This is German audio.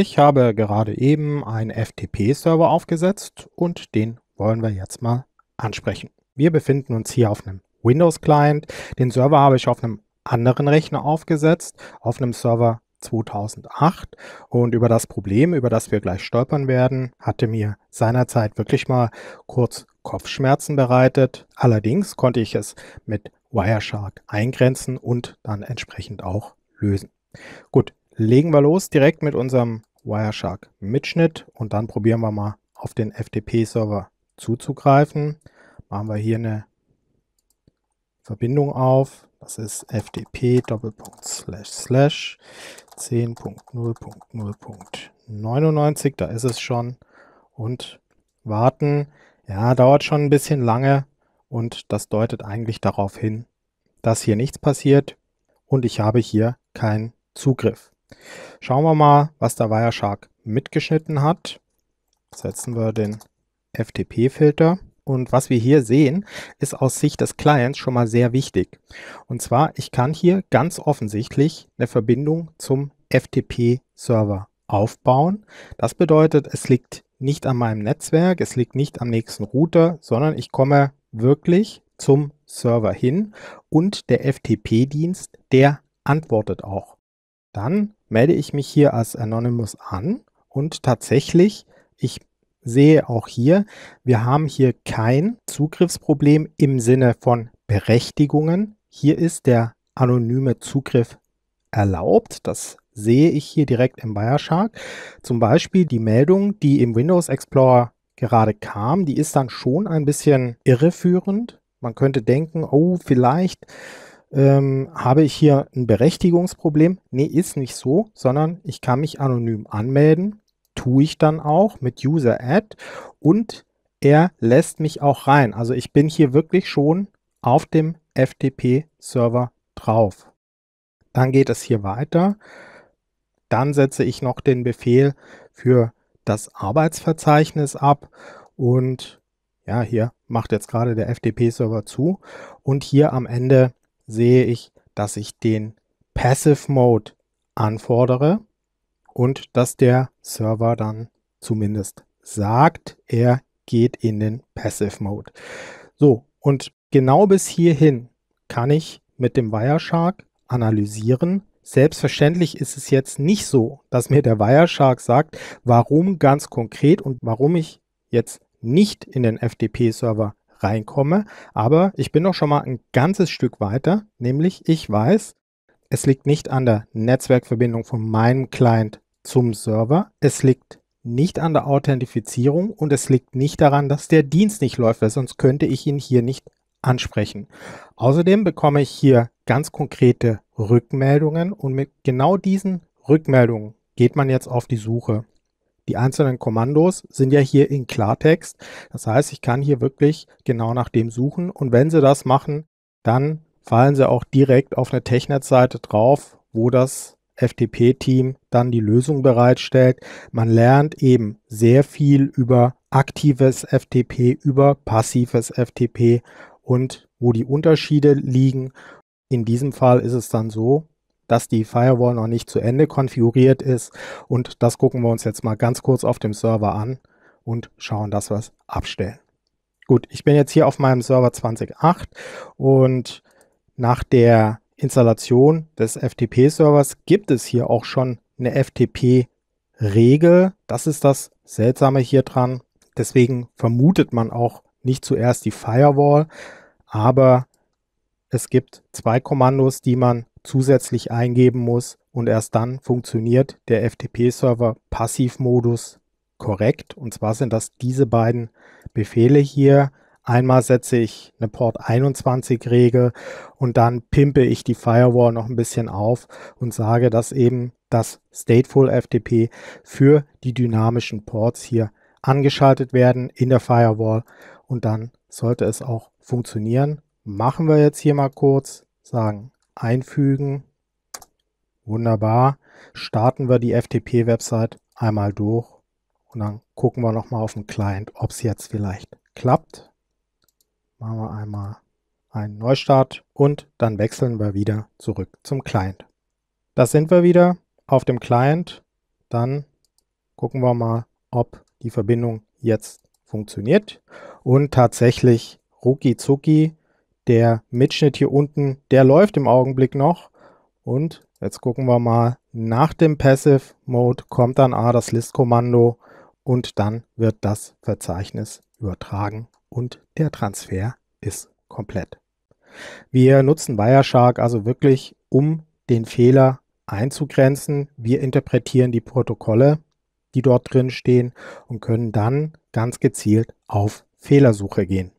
Ich habe gerade eben einen FTP-Server aufgesetzt und den wollen wir jetzt mal ansprechen. Wir befinden uns hier auf einem Windows-Client. Den Server habe ich auf einem anderen Rechner aufgesetzt, auf einem Server 2008 und über das Problem, über das wir gleich stolpern werden, hatte mir seinerzeit wirklich mal kurz Kopfschmerzen bereitet. Allerdings konnte ich es mit Wireshark eingrenzen und dann entsprechend auch lösen. Gut, legen wir los direkt mit unserem Wireshark Mitschnitt und dann probieren wir mal auf den FTP-Server zuzugreifen. Machen wir hier eine Verbindung auf. Das ist FTP 10.0.0.99. Da ist es schon. Und warten. Ja, dauert schon ein bisschen lange. Und das deutet eigentlich darauf hin, dass hier nichts passiert. Und ich habe hier keinen Zugriff. Schauen wir mal, was der Wireshark mitgeschnitten hat. Setzen wir den FTP-Filter. Und was wir hier sehen, ist aus Sicht des Clients schon mal sehr wichtig. Und zwar, ich kann hier ganz offensichtlich eine Verbindung zum FTP-Server aufbauen. Das bedeutet, es liegt nicht an meinem Netzwerk, es liegt nicht am nächsten Router, sondern ich komme wirklich zum Server hin und der FTP-Dienst, der antwortet auch. Dann melde ich mich hier als Anonymous an und tatsächlich, ich sehe auch hier, wir haben hier kein Zugriffsproblem im Sinne von Berechtigungen. Hier ist der anonyme Zugriff erlaubt. Das sehe ich hier direkt im Wireshark. Zum Beispiel die Meldung, die im Windows Explorer gerade kam, die ist dann schon ein bisschen irreführend. Man könnte denken, oh, vielleicht ähm, habe ich hier ein Berechtigungsproblem? Nee, ist nicht so, sondern ich kann mich anonym anmelden, tue ich dann auch mit User Add und er lässt mich auch rein. Also ich bin hier wirklich schon auf dem FTP-Server drauf. Dann geht es hier weiter. Dann setze ich noch den Befehl für das Arbeitsverzeichnis ab und ja, hier macht jetzt gerade der FTP-Server zu und hier am Ende sehe ich, dass ich den Passive Mode anfordere und dass der Server dann zumindest sagt, er geht in den Passive Mode. So, und genau bis hierhin kann ich mit dem Wireshark analysieren. Selbstverständlich ist es jetzt nicht so, dass mir der Wireshark sagt, warum ganz konkret und warum ich jetzt nicht in den FTP-Server reinkomme. Aber ich bin noch schon mal ein ganzes Stück weiter, nämlich ich weiß, es liegt nicht an der Netzwerkverbindung von meinem Client zum Server. Es liegt nicht an der Authentifizierung und es liegt nicht daran, dass der Dienst nicht läuft, weil sonst könnte ich ihn hier nicht ansprechen. Außerdem bekomme ich hier ganz konkrete Rückmeldungen und mit genau diesen Rückmeldungen geht man jetzt auf die Suche. Die einzelnen Kommandos sind ja hier in Klartext. Das heißt, ich kann hier wirklich genau nach dem suchen. Und wenn Sie das machen, dann fallen Sie auch direkt auf eine Technet-Seite drauf, wo das FTP-Team dann die Lösung bereitstellt. Man lernt eben sehr viel über aktives FTP, über passives FTP und wo die Unterschiede liegen. In diesem Fall ist es dann so, dass die Firewall noch nicht zu Ende konfiguriert ist. Und das gucken wir uns jetzt mal ganz kurz auf dem Server an und schauen, dass wir es abstellen. Gut, ich bin jetzt hier auf meinem Server 20.8 und nach der Installation des FTP-Servers gibt es hier auch schon eine FTP-Regel. Das ist das Seltsame hier dran. Deswegen vermutet man auch nicht zuerst die Firewall, aber es gibt zwei Kommandos, die man zusätzlich eingeben muss und erst dann funktioniert der FTP-Server Passivmodus korrekt. Und zwar sind das diese beiden Befehle hier. Einmal setze ich eine Port 21 Regel und dann pimpe ich die Firewall noch ein bisschen auf und sage, dass eben das Stateful FTP für die dynamischen Ports hier angeschaltet werden in der Firewall und dann sollte es auch funktionieren. Machen wir jetzt hier mal kurz, sagen einfügen. Wunderbar. Starten wir die FTP-Website einmal durch und dann gucken wir nochmal auf den Client, ob es jetzt vielleicht klappt. Machen wir einmal einen Neustart und dann wechseln wir wieder zurück zum Client. Da sind wir wieder auf dem Client. Dann gucken wir mal, ob die Verbindung jetzt funktioniert. Und tatsächlich, rucki zucki, der Mitschnitt hier unten, der läuft im Augenblick noch. Und jetzt gucken wir mal, nach dem Passive Mode kommt dann A das List-Kommando und dann wird das Verzeichnis übertragen und der Transfer ist komplett. Wir nutzen Wireshark also wirklich, um den Fehler einzugrenzen. Wir interpretieren die Protokolle, die dort drin stehen und können dann ganz gezielt auf Fehlersuche gehen.